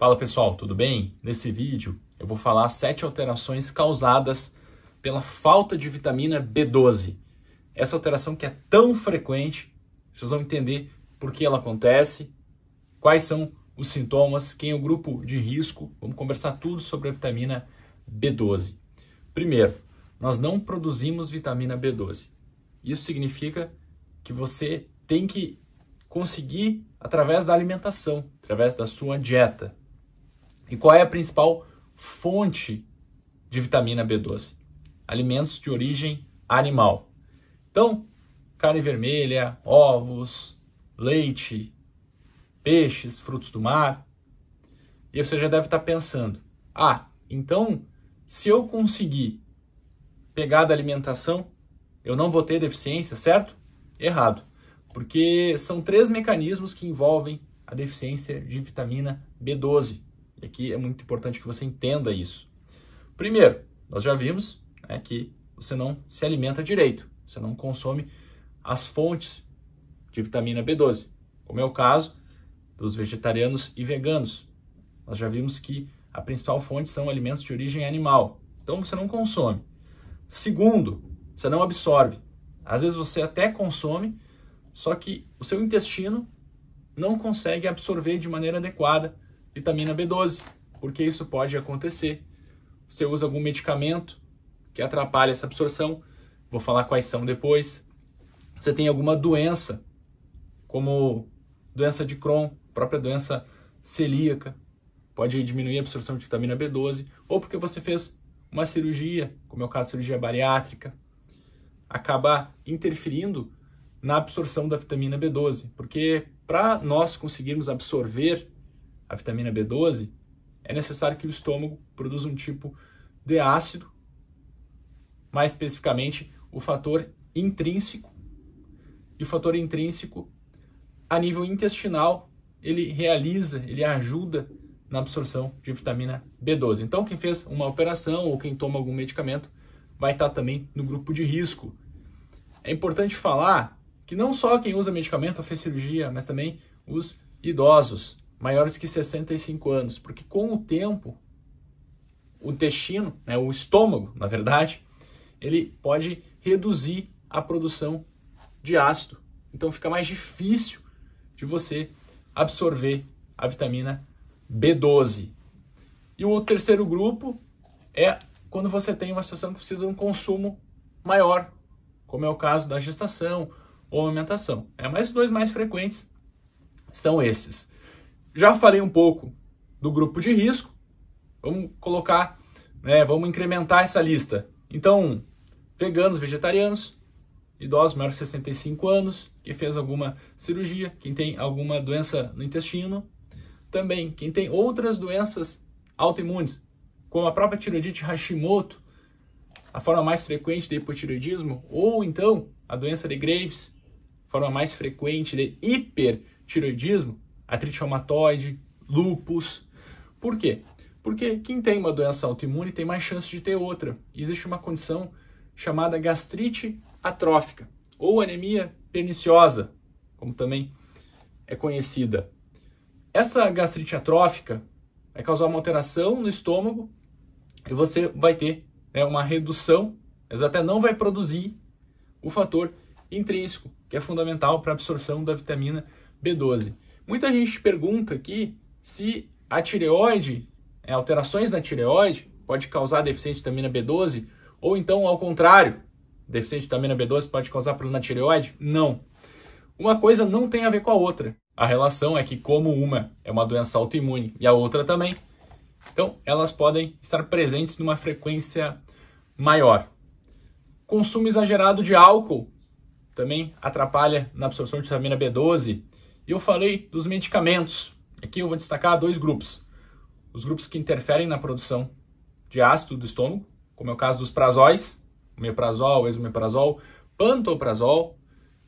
Fala pessoal, tudo bem? Nesse vídeo eu vou falar sete alterações causadas pela falta de vitamina B12. Essa alteração que é tão frequente, vocês vão entender por que ela acontece, quais são os sintomas, quem é o grupo de risco. Vamos conversar tudo sobre a vitamina B12. Primeiro, nós não produzimos vitamina B12. Isso significa que você tem que conseguir através da alimentação, através da sua dieta e qual é a principal fonte de vitamina B12? Alimentos de origem animal. Então, carne vermelha, ovos, leite, peixes, frutos do mar. E você já deve estar pensando: ah, então se eu conseguir pegar da alimentação, eu não vou ter deficiência, certo? Errado. Porque são três mecanismos que envolvem a deficiência de vitamina B12. É e aqui é muito importante que você entenda isso. Primeiro, nós já vimos né, que você não se alimenta direito, você não consome as fontes de vitamina B12, como é o caso dos vegetarianos e veganos. Nós já vimos que a principal fonte são alimentos de origem animal, então você não consome. Segundo, você não absorve. Às vezes você até consome, só que o seu intestino não consegue absorver de maneira adequada vitamina B12, porque isso pode acontecer. Você usa algum medicamento que atrapalha essa absorção, vou falar quais são depois. Você tem alguma doença, como doença de Crohn, própria doença celíaca, pode diminuir a absorção de vitamina B12, ou porque você fez uma cirurgia, como é o caso cirurgia bariátrica, acabar interferindo na absorção da vitamina B12, porque para nós conseguirmos absorver a vitamina B12, é necessário que o estômago produza um tipo de ácido, mais especificamente o fator intrínseco. E o fator intrínseco, a nível intestinal, ele realiza, ele ajuda na absorção de vitamina B12. Então, quem fez uma operação ou quem toma algum medicamento vai estar também no grupo de risco. É importante falar que não só quem usa medicamento fez cirurgia, mas também os idosos maiores que 65 anos, porque com o tempo, o intestino, né, o estômago, na verdade, ele pode reduzir a produção de ácido. Então fica mais difícil de você absorver a vitamina B12. E o terceiro grupo é quando você tem uma situação que precisa de um consumo maior, como é o caso da gestação ou amamentação. É, mas os dois mais frequentes são esses. Já falei um pouco do grupo de risco. Vamos colocar, né, vamos incrementar essa lista. Então, veganos, vegetarianos, idosos maiores de 65 anos, que fez alguma cirurgia, quem tem alguma doença no intestino, também quem tem outras doenças autoimunes, como a própria tiroidite Hashimoto, a forma mais frequente de hipotiroidismo, ou então a doença de Graves, forma mais frequente de hipertiroidismo, artrite reumatoide, lupus. Por quê? Porque quem tem uma doença autoimune tem mais chance de ter outra. E existe uma condição chamada gastrite atrófica ou anemia perniciosa, como também é conhecida. Essa gastrite atrófica vai causar uma alteração no estômago e você vai ter né, uma redução, mas até não vai produzir o fator intrínseco, que é fundamental para a absorção da vitamina B12. Muita gente pergunta aqui se a tireoide, é, alterações na tireoide, pode causar deficiência de vitamina B12, ou então, ao contrário, deficiência de vitamina B12 pode causar problema na tireoide? Não. Uma coisa não tem a ver com a outra. A relação é que, como uma é uma doença autoimune e a outra também, então elas podem estar presentes numa frequência maior. Consumo exagerado de álcool também atrapalha na absorção de vitamina B12. E eu falei dos medicamentos. Aqui eu vou destacar dois grupos. Os grupos que interferem na produção de ácido do estômago, como é o caso dos prazóis, meprazol, esomeprazol, pantoprazol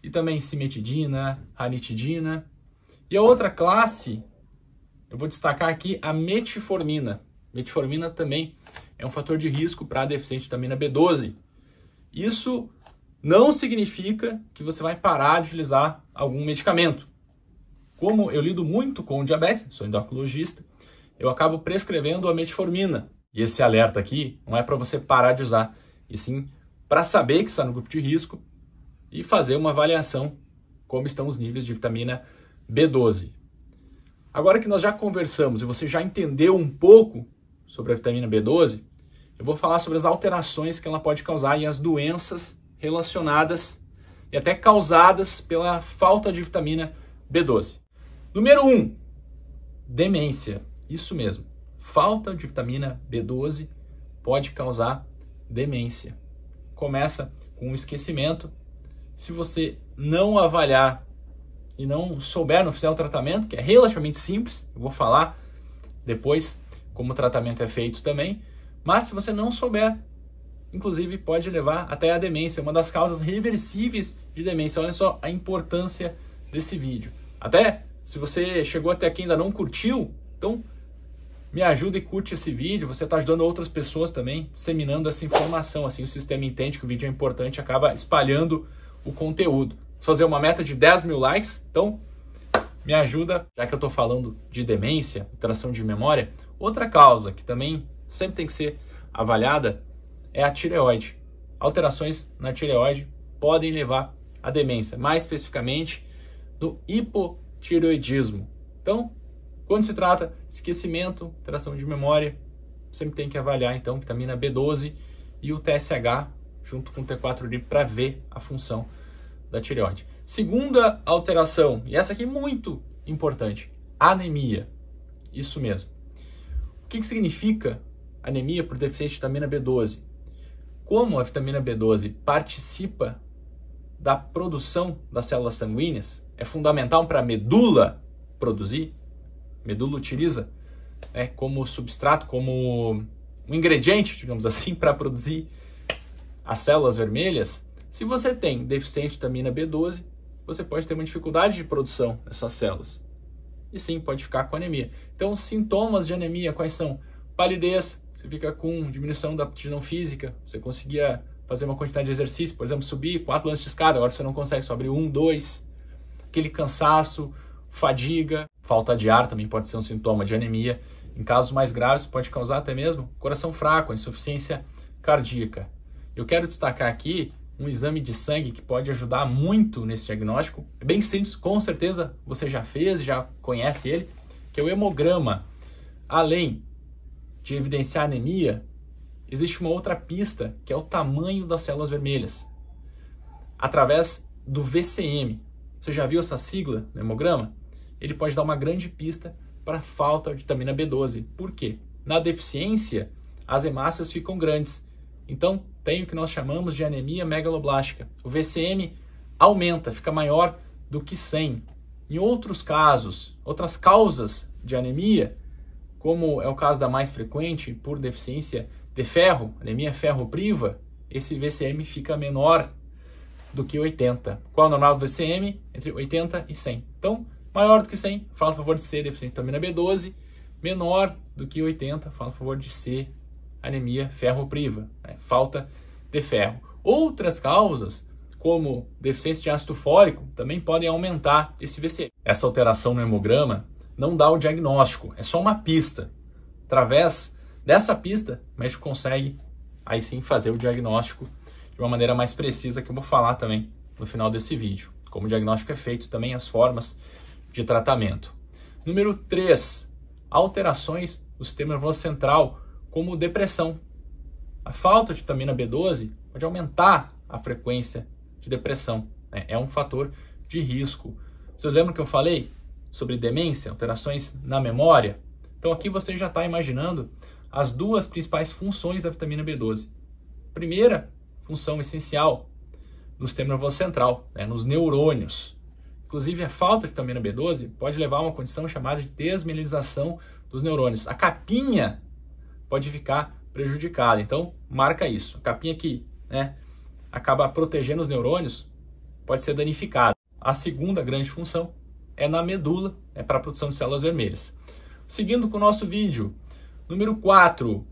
e também cimetidina, ranitidina. E a outra classe, eu vou destacar aqui a metformina. Metformina também é um fator de risco para deficiente de vitamina B12. Isso não significa que você vai parar de utilizar algum medicamento. Como eu lido muito com diabetes, sou endocrinologista, eu acabo prescrevendo a metformina. E esse alerta aqui não é para você parar de usar, e sim para saber que está no grupo de risco e fazer uma avaliação como estão os níveis de vitamina B12. Agora que nós já conversamos e você já entendeu um pouco sobre a vitamina B12, eu vou falar sobre as alterações que ela pode causar e as doenças relacionadas e até causadas pela falta de vitamina B12. Número 1, um, demência. Isso mesmo. Falta de vitamina B12 pode causar demência. Começa com o esquecimento. Se você não avaliar e não souber, não fizer o tratamento, que é relativamente simples, eu vou falar depois como o tratamento é feito também, mas se você não souber inclusive pode levar até a demência, uma das causas reversíveis de demência. Olha só a importância desse vídeo. Até se você chegou até aqui e ainda não curtiu, então me ajuda e curte esse vídeo. Você está ajudando outras pessoas também, disseminando essa informação. Assim o sistema entende que o vídeo é importante acaba espalhando o conteúdo. Vou fazer uma meta de 10 mil likes, então me ajuda, já que eu estou falando de demência, alteração de memória. Outra causa que também sempre tem que ser avaliada é a tireoide. Alterações na tireoide podem levar à demência, mais especificamente no hipotireoidismo. Então, quando se trata de esquecimento, alteração de memória, sempre tem que avaliar então vitamina B12 e o TSH junto com o T4 livre para ver a função da tireoide. Segunda alteração, e essa aqui é muito importante, anemia. Isso mesmo. O que, que significa anemia por deficiência de vitamina B12? como a vitamina B12 participa da produção das células sanguíneas, é fundamental para a medula produzir, a medula utiliza né, como substrato, como um ingrediente, digamos assim, para produzir as células vermelhas. Se você tem deficiência de vitamina B12, você pode ter uma dificuldade de produção dessas células. E sim, pode ficar com anemia. Então, os sintomas de anemia quais são? Palidez, você fica com diminuição da aptidão física, você conseguia fazer uma quantidade de exercício, por exemplo, subir quatro lances de escada, agora você não consegue, só abrir um, dois, aquele cansaço, fadiga, falta de ar também pode ser um sintoma de anemia. Em casos mais graves, pode causar até mesmo coração fraco, insuficiência cardíaca. Eu quero destacar aqui um exame de sangue que pode ajudar muito nesse diagnóstico. É bem simples, com certeza você já fez, já conhece ele, que é o hemograma. Além de evidenciar anemia, existe uma outra pista, que é o tamanho das células vermelhas. Através do VCM, você já viu essa sigla no hemograma? Ele pode dar uma grande pista para falta de vitamina B12. Por quê? Na deficiência, as hemácias ficam grandes. Então, tem o que nós chamamos de anemia megaloblástica. O VCM aumenta, fica maior do que 100. Em outros casos, outras causas de anemia, como é o caso da mais frequente, por deficiência de ferro, anemia ferropriva, esse VCM fica menor do que 80. Qual é o normal do VCM? Entre 80 e 100. Então, maior do que 100, fala a favor de C, deficiente de vitamina B12. Menor do que 80, fala a favor de C, anemia ferropriva, né? falta de ferro. Outras causas, como deficiência de ácido fólico, também podem aumentar esse VCM. Essa alteração no hemograma não dá o diagnóstico, é só uma pista. Através dessa pista, o médico consegue aí sim fazer o diagnóstico de uma maneira mais precisa, que eu vou falar também no final desse vídeo. Como o diagnóstico é feito, também as formas de tratamento. Número 3, alterações do sistema nervoso central, como depressão. A falta de vitamina B12 pode aumentar a frequência de depressão. Né? É um fator de risco. Vocês lembram que eu falei? sobre demência, alterações na memória. Então aqui você já está imaginando as duas principais funções da vitamina B12. Primeira função essencial no sistema nervoso central, né, nos neurônios. Inclusive, a falta de vitamina B12 pode levar a uma condição chamada de desmielinização dos neurônios. A capinha pode ficar prejudicada, então marca isso. A capinha que né, acaba protegendo os neurônios pode ser danificada. A segunda grande função é na medula, é para a produção de células vermelhas. Seguindo com o nosso vídeo, número 4,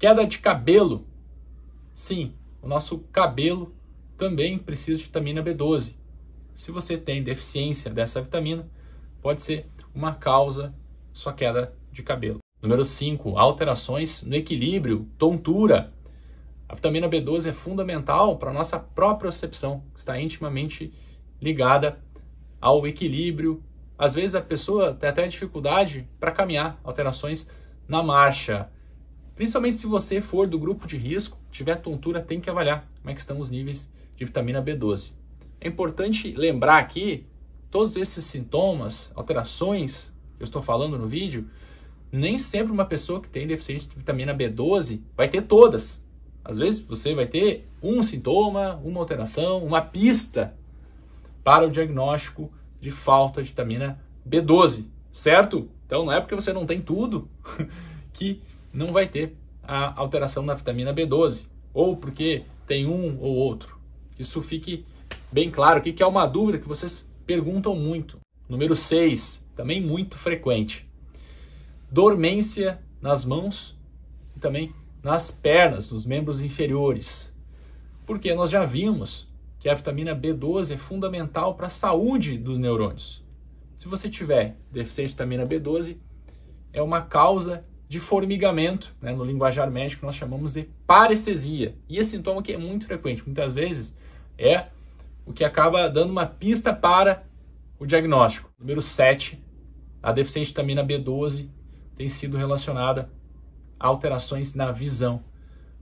queda de cabelo. Sim, o nosso cabelo também precisa de vitamina B12. Se você tem deficiência dessa vitamina, pode ser uma causa sua queda de cabelo. Número 5, alterações no equilíbrio, tontura. A vitamina B12 é fundamental para a nossa percepção, está intimamente ligada ao equilíbrio. Às vezes a pessoa tem até dificuldade para caminhar, alterações na marcha. Principalmente se você for do grupo de risco, tiver tontura, tem que avaliar como é que estão os níveis de vitamina B12. É importante lembrar aqui, todos esses sintomas, alterações que eu estou falando no vídeo, nem sempre uma pessoa que tem deficiência de vitamina B12 vai ter todas. Às vezes você vai ter um sintoma, uma alteração, uma pista para o diagnóstico de falta de vitamina B12, certo? Então não é porque você não tem tudo que não vai ter a alteração na vitamina B12, ou porque tem um ou outro. Isso fique bem claro, o que é uma dúvida que vocês perguntam muito. Número 6, também muito frequente. Dormência nas mãos e também nas pernas, nos membros inferiores. Porque nós já vimos que a vitamina B12 é fundamental para a saúde dos neurônios. Se você tiver deficiência de vitamina B12, é uma causa de formigamento, né? no linguajar médico nós chamamos de parestesia. E esse sintoma que é muito frequente, muitas vezes é o que acaba dando uma pista para o diagnóstico. Número 7, a deficiência de vitamina B12 tem sido relacionada a alterações na visão,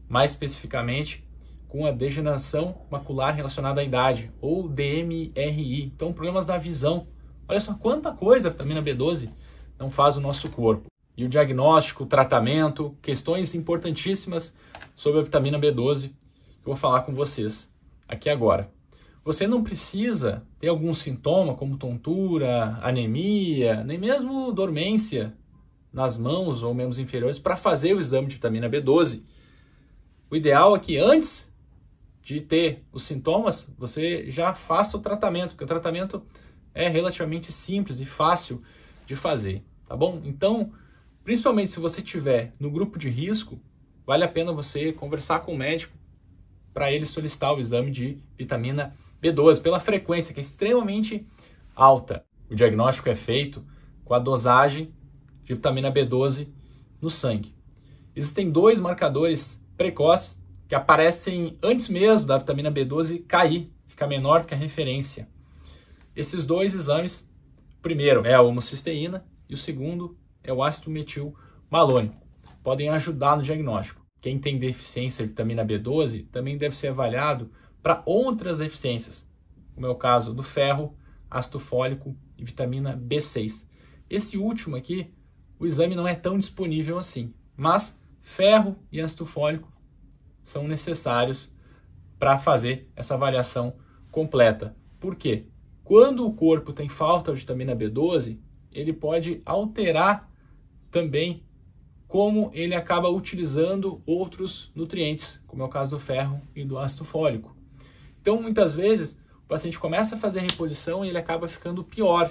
mais especificamente com a degeneração macular relacionada à idade, ou DMRI. Então, problemas da visão. Olha só quanta coisa a vitamina B12 não faz o nosso corpo. E o diagnóstico, o tratamento, questões importantíssimas sobre a vitamina B12 que eu vou falar com vocês aqui agora. Você não precisa ter algum sintoma como tontura, anemia, nem mesmo dormência nas mãos ou membros inferiores para fazer o exame de vitamina B12. O ideal é que antes de ter os sintomas, você já faça o tratamento, porque o tratamento é relativamente simples e fácil de fazer, tá bom? Então, principalmente se você tiver no grupo de risco, vale a pena você conversar com o médico para ele solicitar o exame de vitamina B12 pela frequência que é extremamente alta. O diagnóstico é feito com a dosagem de vitamina B12 no sangue. Existem dois marcadores precoces que aparecem antes mesmo da vitamina B12 cair, ficar menor do que a referência. Esses dois exames, primeiro é a homocisteína e o segundo é o ácido metilmalônico, podem ajudar no diagnóstico. Quem tem deficiência de vitamina B12 também deve ser avaliado para outras deficiências, como é o caso do ferro, ácido fólico e vitamina B6. Esse último aqui, o exame não é tão disponível assim, mas ferro e ácido fólico são necessários para fazer essa avaliação completa. Por quê? Quando o corpo tem falta de vitamina B12, ele pode alterar também como ele acaba utilizando outros nutrientes, como é o caso do ferro e do ácido fólico. Então, muitas vezes, o paciente começa a fazer a reposição e ele acaba ficando pior.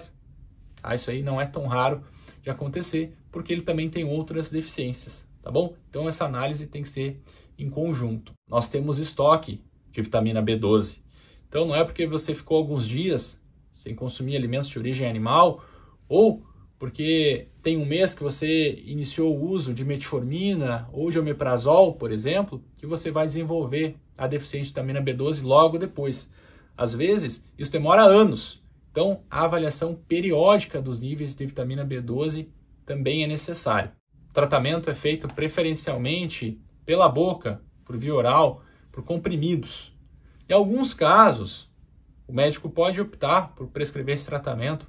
Ah, Isso aí não é tão raro de acontecer, porque ele também tem outras deficiências, tá bom? Então, essa análise tem que ser em conjunto. Nós temos estoque de vitamina B12. Então não é porque você ficou alguns dias sem consumir alimentos de origem animal ou porque tem um mês que você iniciou o uso de metformina ou de omeprazol, por exemplo, que você vai desenvolver a deficiência de vitamina B12 logo depois. Às vezes, isso demora anos. Então, a avaliação periódica dos níveis de vitamina B12 também é necessária. O tratamento é feito preferencialmente pela boca, por via oral, por comprimidos. Em alguns casos, o médico pode optar por prescrever esse tratamento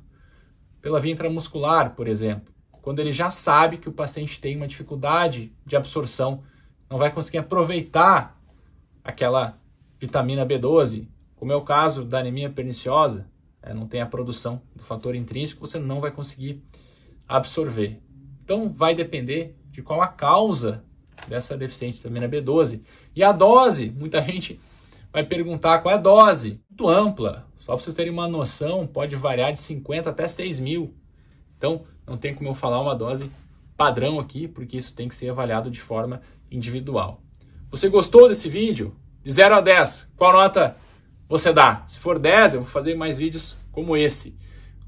pela via intramuscular, por exemplo, quando ele já sabe que o paciente tem uma dificuldade de absorção, não vai conseguir aproveitar aquela vitamina B12, como é o caso da anemia perniciosa, é, não tem a produção do fator intrínseco, você não vai conseguir absorver. Então, vai depender de qual a causa dessa deficiente de vitamina B12. E a dose, muita gente vai perguntar qual é a dose, muito ampla. Só para vocês terem uma noção, pode variar de 50 até 6 mil. Então, não tem como eu falar uma dose padrão aqui, porque isso tem que ser avaliado de forma individual. Você gostou desse vídeo? De 0 a 10, qual nota você dá? Se for 10, eu vou fazer mais vídeos como esse.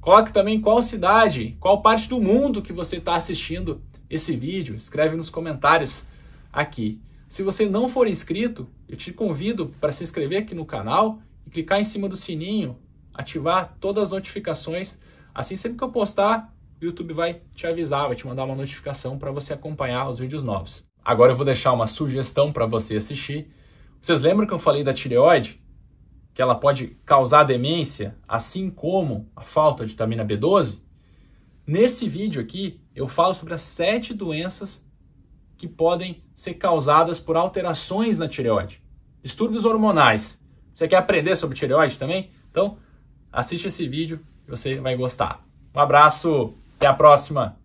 Coloque também qual cidade, qual parte do mundo que você está assistindo esse vídeo. Escreve nos comentários aqui. Se você não for inscrito, eu te convido para se inscrever aqui no canal e clicar em cima do sininho, ativar todas as notificações. Assim, sempre que eu postar, o YouTube vai te avisar, vai te mandar uma notificação para você acompanhar os vídeos novos. Agora eu vou deixar uma sugestão para você assistir. Vocês lembram que eu falei da tireoide? Que ela pode causar demência, assim como a falta de vitamina B12? Nesse vídeo aqui, eu falo sobre as sete doenças que podem ser causadas por alterações na tireoide. Distúrbios hormonais. Você quer aprender sobre tireoide também? Então, assiste esse vídeo, você vai gostar. Um abraço, até a próxima!